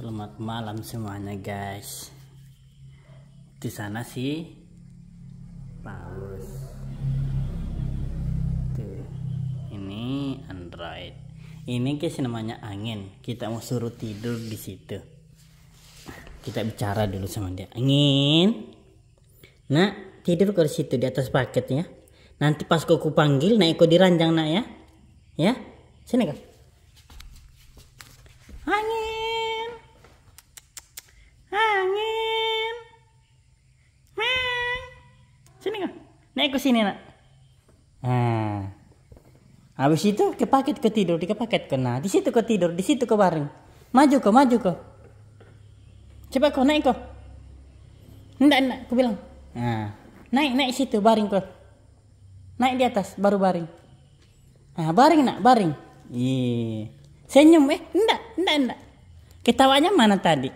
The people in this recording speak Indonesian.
Selamat malam semuanya guys. Di sana sih Paulus. Tuh. Ini Android. Ini guys namanya angin. Kita mau suruh tidur di situ. Kita bicara dulu sama dia. Angin. Nah, tidur ke situ di atas paketnya. Nanti pas kau panggil naik kau di nak ya. Ya. Sini kan? Angin. naik ke sini nak nah habis itu ke paket ke tidur di ke paket ke nah di situ ke tidur di situ ke baring maju ke maju ke, coba kau naik kok, ndak ndak, aku bilang nah naik naik situ baring kok, naik di atas baru baring nah baring nak baring Iya. senyum eh ndak ndak ndak, ketawanya mana tadi